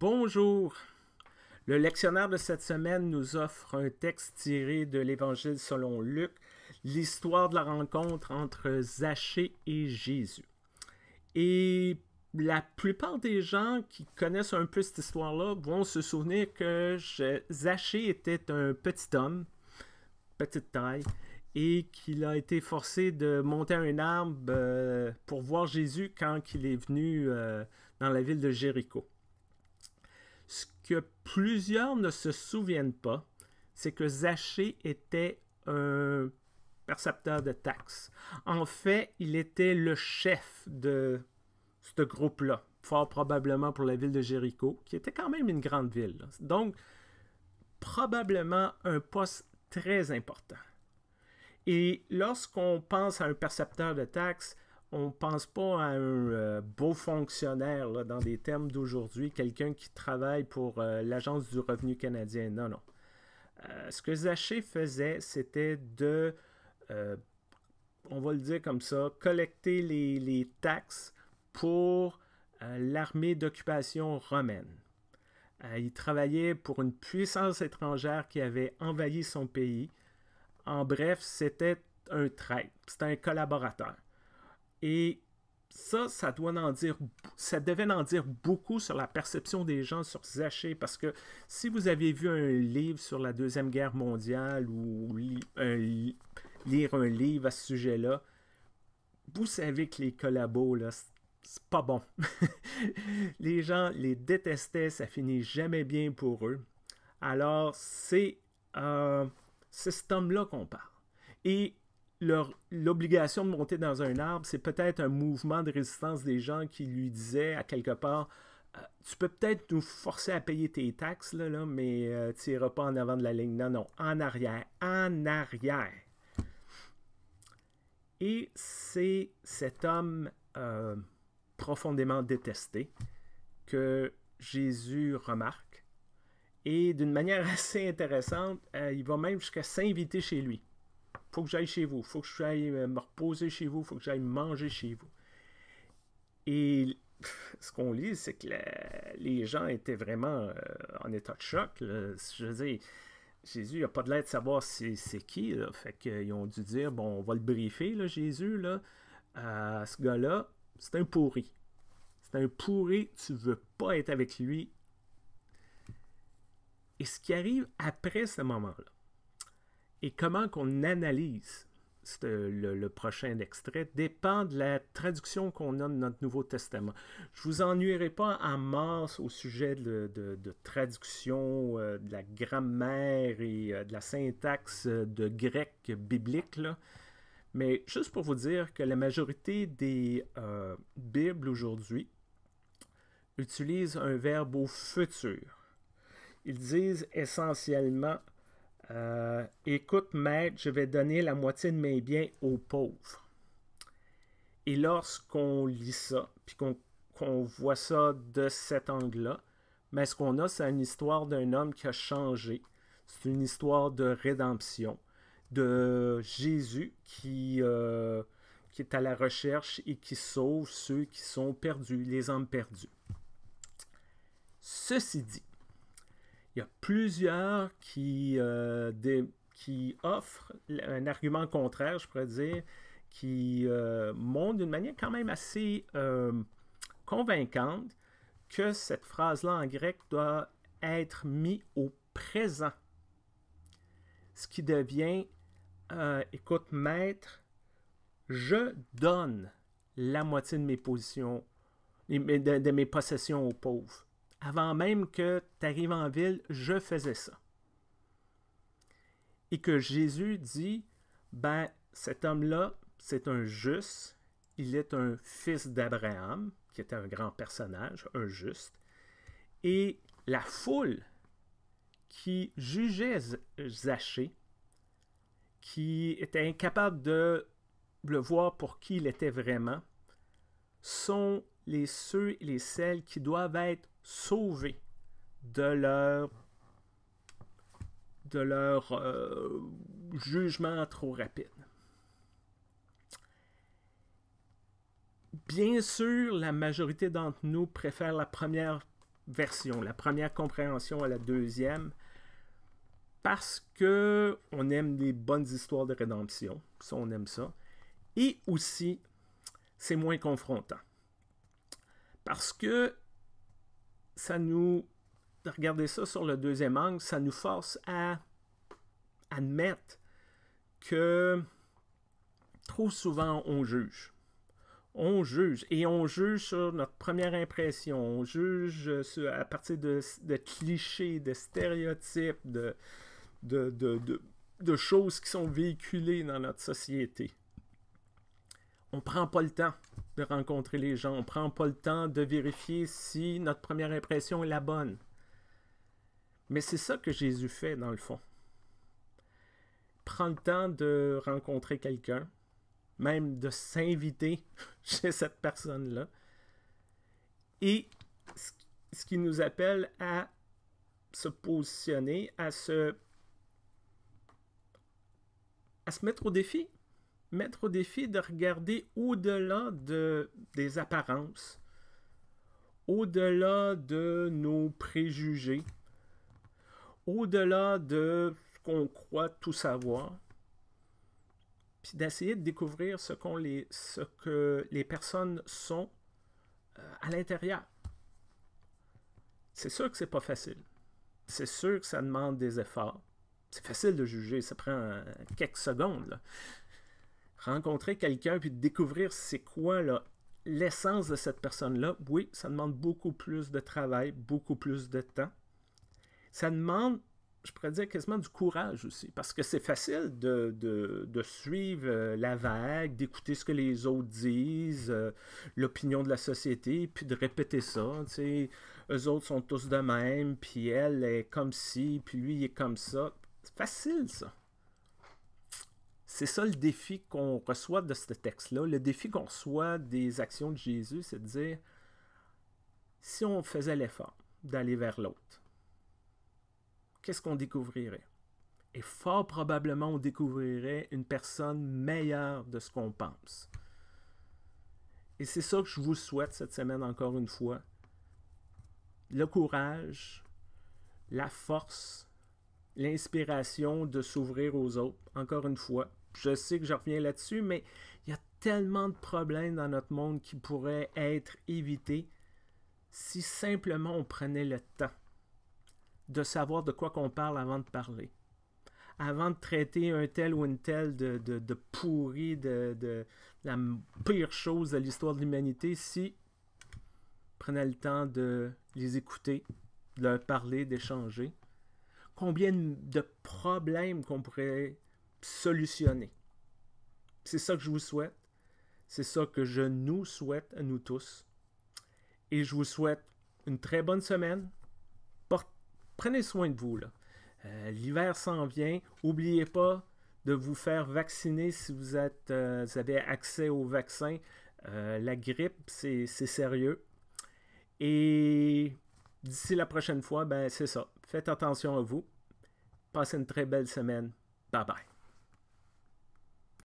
Bonjour. Le lectionnaire de cette semaine nous offre un texte tiré de l'Évangile selon Luc, l'histoire de la rencontre entre Zachée et Jésus. Et la plupart des gens qui connaissent un peu cette histoire-là vont se souvenir que Zachée était un petit homme, petite taille, et qu'il a été forcé de monter un arbre euh, pour voir Jésus quand il est venu euh, dans la ville de Jéricho. Ce que plusieurs ne se souviennent pas, c'est que Zaché était un percepteur de taxes. En fait, il était le chef de ce groupe-là, fort probablement pour la ville de Jéricho, qui était quand même une grande ville. Donc, probablement un poste très important. Et lorsqu'on pense à un percepteur de taxes, on pense pas à un euh, beau fonctionnaire dans des termes d'aujourd'hui, quelqu'un qui travaille pour euh, l'Agence du revenu canadien. Non, non. Euh, ce que Zaché faisait, c'était de, on va le dire comme ça, collecter les, les taxes pour l'armée d'occupation romaine. il travaillait pour une puissance étrangère qui avait envahi son pays. En bref, c'était un traître, c'était un collaborateur. Et ça, ça doit en dire, ça devait en dire beaucoup sur la perception des gens sur Zaché, parce que si vous avez vu un livre sur la Deuxième Guerre mondiale ou lire un livre à ce sujet-là, vous savez que les collabos, là, c'est pas bon. les gens les détestaient, ça finit jamais bien pour eux. Alors, c'est euh, cet là qu'on parle. Et l'obligation de monter dans un arbre, c'est peut-être un mouvement de résistance des gens qui lui disaient à quelque part euh, tu peux peut-être nous forcer à payer tes taxes, là, mais euh, tu n'iras pas en avant de la ligne. Non, non, en arrière, en arrière. Et c'est cet homme euh, profondément détesté que Jésus remarque. Et d'une manière assez intéressante, il va même jusqu'à s'inviter chez lui faut que j'aille chez vous, faut que j'aille euh, me reposer chez vous, faut que j'aille manger chez vous. Et ce qu'on lit, c'est que les gens étaient vraiment euh, en état de choc. Je veux dire, Jésus n'a pas de l'air de savoir c'est qui. Là. Fait qu'ils ont dû dire, bon, on va le briefer, là, Jésus, là, ce gars-là, c'est un pourri. C'est un pourri, tu veux pas être avec lui. Et ce qui arrive après ce moment-là, et comment qu'on analyse le, prochain extrait dépend de la traduction qu'on a de notre Nouveau Testament. Je vous ennuierai pas en masse au sujet de, traduction, euh, de la grammaire et euh, de la syntaxe euh, de grec biblique, là. mais juste pour vous dire que la majorité des Bibles aujourd'hui utilisent un verbe au futur. Ils disent essentiellement euh, écoute, maître, je vais donner la moitié de mes biens aux pauvres. Et lorsqu'on lit ça, puis qu'on voit ça de cet angle-là, mais ce qu'on a, c'est une histoire d'un homme qui a changé. C'est une histoire de rédemption, de Jésus qui, euh, qui est à la recherche et qui sauve ceux qui sont perdus, les hommes perdus. Ceci dit, il y a plusieurs euh, qui, offrent un argument contraire, je pourrais dire, qui euh, montrent d'une manière quand même assez euh, convaincante que cette phrase-là en grec doit être mise au présent. Ce qui devient, euh, écoute, maître, je donne la moitié de mes positions, de mes possessions aux pauvres avant même que tu arrives en ville, je faisais ça. Et que Jésus dit, ben, cet homme-là, c'est un juste, il est un fils d'Abraham, qui était un grand personnage, un juste, et la foule qui jugeait Zachée, qui était incapable de le voir pour qui il était vraiment, sont les ceux et les celles qui doivent être sauvés de leur de leur euh, jugement trop rapide. Bien sûr, la majorité d'entre nous préfère la première version, la première compréhension à la deuxième, parce que on aime les bonnes histoires de rédemption, ça on aime ça, et aussi c'est moins confrontant. Parce que ça nous, regardez ça sur le deuxième angle, ça nous force à admettre que trop souvent on juge. On juge et on juge sur notre première impression, on juge euh, à partir de, clichés, de stéréotypes, de, de choses qui sont véhiculées dans notre société. On ne prend pas le temps de rencontrer les gens. On prend pas le temps de vérifier si notre première impression est la bonne. Mais c'est ça que Jésus fait dans le fond. Prend le temps de rencontrer quelqu'un, même de s'inviter chez cette personne-là. Et ce qui nous appelle à se positionner, à se, à se mettre au défi mettre au défi de regarder au-delà de, des apparences, au-delà de nos préjugés, au-delà de ce qu'on croit tout savoir, puis d'essayer de découvrir ce, qu'on les, ce que les personnes sont euh, à l'intérieur. C'est sûr que c'est pas facile. C'est sûr que ça demande des efforts. C'est facile de juger, ça prend quelques secondes rencontrer quelqu'un puis découvrir c'est quoi là, l'essence de cette personne-là, oui, ça demande beaucoup plus de travail, beaucoup plus de temps. Ça demande, je pourrais dire, quasiment du courage aussi, parce que c'est facile de, suivre euh, la vague, d'écouter ce que les autres disent, euh, l'opinion de la société, puis de répéter ça. Tu eux autres sont tous de même, puis elle est comme ci, puis lui est comme ça. C'est facile ça. C'est ça le défi qu'on reçoit de ce texte-là. Le défi qu'on reçoit des actions de Jésus, c'est de dire, si on faisait l'effort d'aller vers l'autre, qu'est-ce qu'on découvrirait? Et fort probablement, on découvrirait une personne meilleure de ce qu'on pense. Et c'est ça que je vous souhaite cette semaine encore une fois. Le courage, la force, l'inspiration de s'ouvrir aux autres, encore une fois, je sais que je reviens là-dessus, mais il y a tellement de problèmes dans notre monde qui pourraient être évités si simplement on prenait le temps de savoir de quoi qu'on parle avant de parler. Avant de traiter un tel ou une telle de, pourri, de, la pire chose de l'histoire de l'humanité, si prenait le temps de les écouter, de leur parler, d'échanger, combien de problèmes qu'on pourrait solutionner. C'est ça que je vous souhaite. C'est ça que je nous souhaite à nous tous. Et je vous souhaite une très bonne semaine. Prenez soin de vous. Euh, l'hiver s'en vient. N'oubliez pas de vous faire vacciner si vous, êtes, euh, vous avez accès au vaccin. Euh, la grippe, c'est sérieux. Et d'ici la prochaine fois, ben, c'est ça. Faites attention à vous. Passez une très belle semaine. Bye bye.